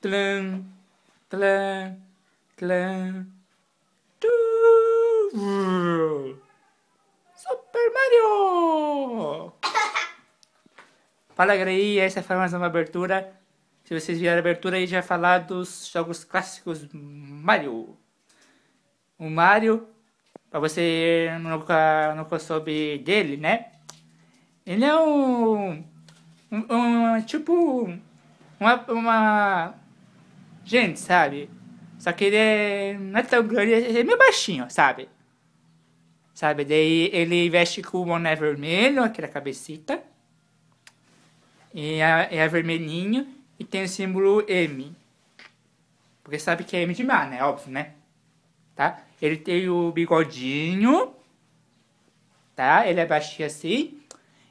Tlan, tlan, tlan. Tu. Super Mario! Fala galera aí, essa foi mais uma abertura. Se vocês vieram a abertura aí, já falar dos jogos clássicos Mario. O Mario, pra você nunca, nunca soube dele, né? Ele é um, um, um tipo uma, uma gente, sabe? Só que ele é, não é tão grande, ele é meio baixinho, sabe? Sabe? Daí ele veste com o boné vermelho, aquela cabecita. E é, vermelhinho e tem o símbolo M. Porque sabe que é M de mar, né? Óbvio, né? Tá? Ele tem o bigodinho. Tá? Ele é baixinho assim.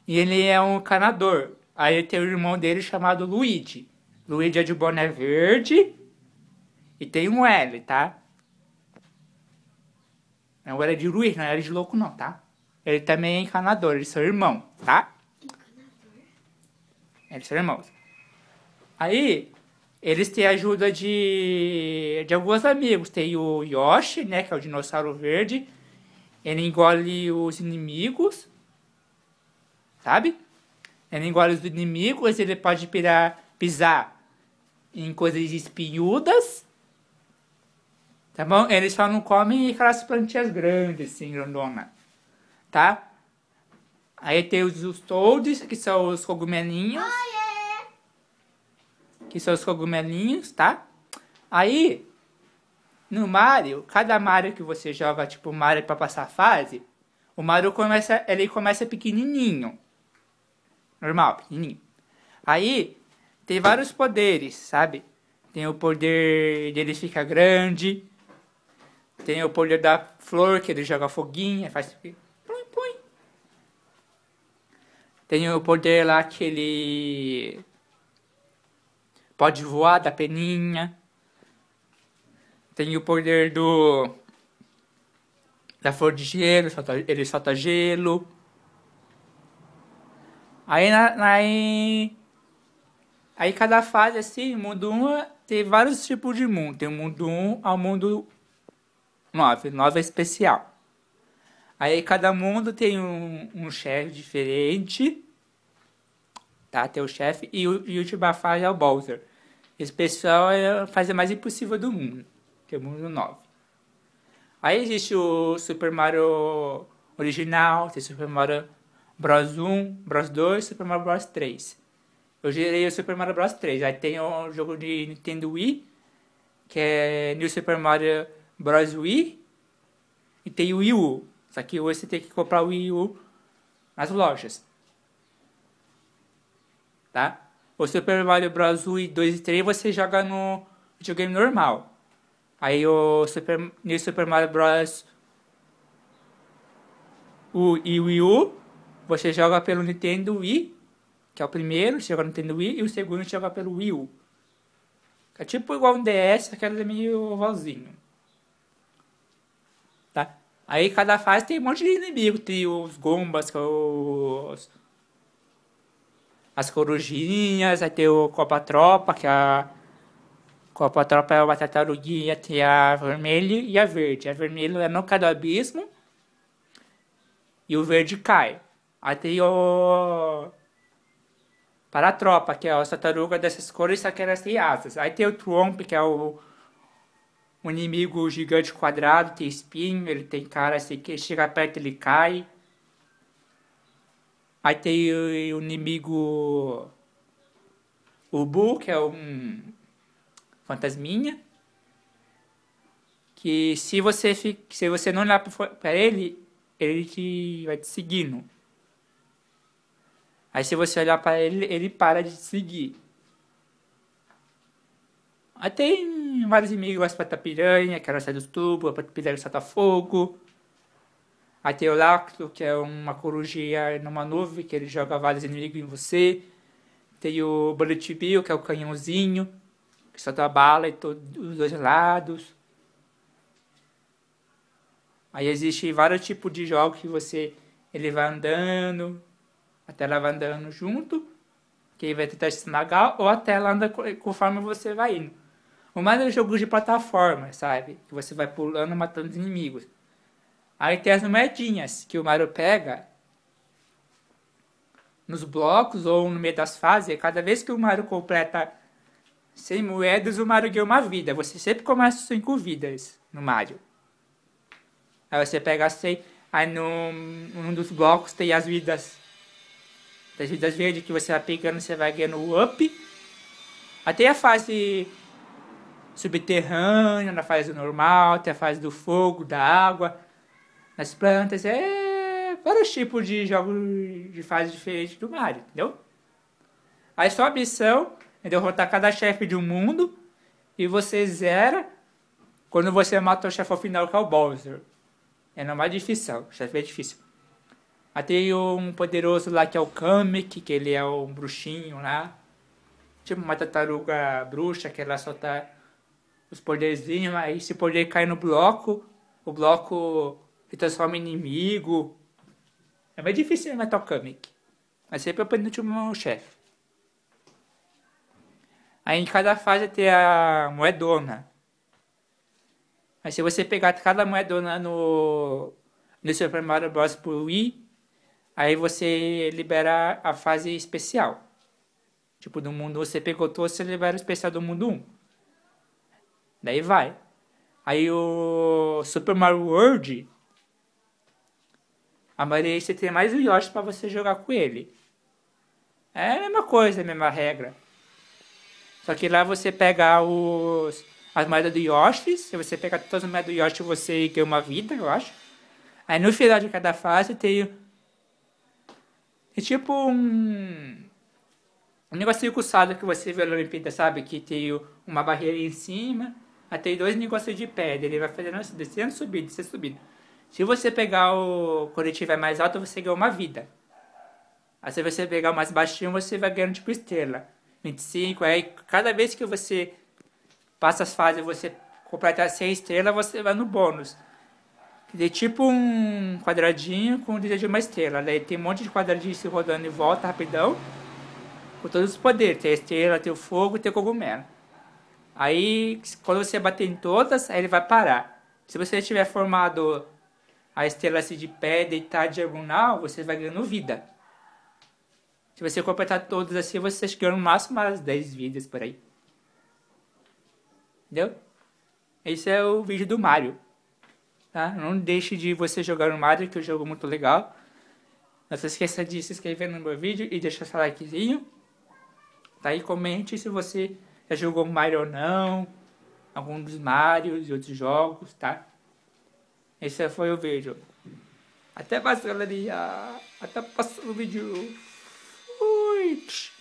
E ele é um canador. Aí tem o irmão dele chamado Luigi. Luigi é de boné verde. E tem um L, tá? é um L de Luiz, não é L de louco não, tá? Ele também é encanador, eles é são irmãos, tá? Encanador? Eles são irmãos. Aí, eles têm a ajuda de, de alguns amigos. Tem o Yoshi, né, que é o dinossauro verde. Ele engole os inimigos, sabe? Ele engole os inimigos, ele pode pirar, pisar em coisas espinhudas tá bom? Eles só não comem aquelas plantinhas grandes, assim, grandona, tá? Aí tem os, os toads, que são os cogumelinhos. É, é, é. Que são os cogumelinhos, tá? Aí, no Mario, cada Mario que você joga, tipo, Mario pra passar fase, o Mario começa, ele começa pequenininho. Normal, pequenininho. Aí, tem vários poderes, sabe? Tem o poder dele ficar grande, tem o poder da flor, que ele joga foguinho, faz... Pum, pum. Tem o poder lá que ele... Pode voar da peninha. Tem o poder do... Da flor de gelo, ele solta gelo. Aí na, na... Aí cada fase assim, mundo 1 um, tem vários tipos de mundo. Tem o mundo 1 um ao mundo nove. Nove é especial. Aí cada mundo tem um, um chefe diferente. Tá? Tem o chefe e o, e o Tibafá é o Bowser. Esse pessoal é a fase mais impossível do mundo. Que é o mundo 9. Aí existe o Super Mario original, tem Super Mario Bros 1, Bros 2, Super Mario Bros 3. Eu gerei o Super Mario Bros 3. Aí tem o jogo de Nintendo Wii, que é New Super Mario Bros Wii e tem o Wii U. Só que hoje você tem que comprar o Wii U nas lojas. Tá? O Super Mario Bros. Wii 2 e 3 você joga no videogame normal. Aí o Super, New Super Mario Bros. U e Wii U você joga pelo Nintendo Wii, que é o primeiro, você joga no Nintendo Wii, e o segundo você joga pelo Wii U. É tipo igual um DS, aquele é meio vozinho tá? Aí cada fase tem um monte de inimigo, tem os gombas, é os... as corujinhas, aí tem o Copa Tropa, que é a Copa Tropa é uma tartaruguinha, tem a vermelha e a verde. A vermelha é no cada abismo e o verde cai. Aí tem o para a tropa, que é a tartaruga dessas cores, só que elas têm asas. Aí tem o Trump, que é o um inimigo gigante quadrado, tem espinho, ele tem cara assim que chega perto ele cai. Aí tem o, o inimigo Ubu, que é um fantasminha. Que se você, fica, se você não olhar para ele, ele te, vai te seguindo. Aí se você olhar para ele, ele para de te seguir. Aí tem vários inimigos, a Espata Piranha, que ela é sai dos tubos, a Espata Piranha solta fogo. Aí tem o Lacto, que é uma corujinha numa nuvem, que ele joga vários inimigos em você. Tem o Bullet Bill, que é o canhãozinho, que solta bala em todos os dois lados. Aí existe vários tipos de jogos que você ele vai andando, a tela vai andando junto, que ele vai tentar te esmagar, ou a tela anda conforme você vai indo. Ou mais um jogos de plataforma, sabe? Que você vai pulando matando os inimigos. Aí tem as moedinhas que o Mario pega nos blocos ou no meio das fases. E é cada vez que o Mario completa 100 moedas, o Mario ganha uma vida. Você sempre começa 5 vidas no Mario. Aí você pega 100. Aí num, num dos blocos tem as vidas. as vidas verdes que você vai pegando, você vai ganhando up. Até a fase subterrânea, na fase normal, tem a fase do fogo, da água, nas plantas, é vários tipos de jogos de fase diferente do Mario, entendeu? Aí sua missão é derrotar cada chefe de um mundo e você zera quando você mata o chefe ao final, que é o Bowser. É não mais difícil, o chefe é difícil. Até tem um poderoso lá que é o Kamek, que ele é um bruxinho lá. Tipo uma tartaruga bruxa, que ela só tá os poderzinhos, aí se o poder cair no bloco, o bloco se transforma em inimigo. É mais difícil matar o Kamek. Mas sempre é o penúltimo chefe. Aí em cada fase tem a moedona. Aí se você pegar cada moedona no, no Super Mario Bros. pro Wii, aí você libera a fase especial. Tipo, do mundo você pegou todos, você libera o especial do mundo 1. Daí vai. Aí o Super Mario World. A maioria você tem mais Yoshi para você jogar com ele. É a mesma coisa, a mesma regra. Só que lá você pega os, as moedas do Yoshi. Se você pegar todas as moedas do Yoshi, você ganha uma vida, eu acho. Aí no final de cada fase tem. É tipo um. Um negocinho coçado que você vê na Olimpíada, sabe? Que tem uma barreira em cima até dois negócios de pedra, ele vai fazendo assim, descendo, subindo, descendo, subindo. Se você pegar o. Quando ele mais alto, você ganha uma vida. Aí se você pegar o mais baixinho, você vai ganhando tipo estrela. 25, aí cada vez que você passa as fases, você completar 100 estrelas, você vai no bônus. De tipo um quadradinho com o desejo de uma estrela. Daí tem um monte de quadradinhos se rodando em volta rapidão. Com todos os poderes. Tem a estrela, tem o fogo, tem o cogumelo. Aí, quando você bater em todas, aí ele vai parar. Se você tiver formado a estrela assim de pé, deitar diagonal, você vai ganhando vida. Se você completar todas assim, você ganha no máximo umas 10 vidas por aí. Entendeu? Esse é o vídeo do Mario. Tá? Não deixe de você jogar no Mario, que é um jogo muito legal. Não se esqueça de se inscrever no meu vídeo e deixar seu likezinho. Tá? E comente se você já jogou Mario ou não, algum dos Marios e outros jogos, tá? Esse é, foi o vídeo. Até mais, galerinha. Até o próximo vídeo. Fui.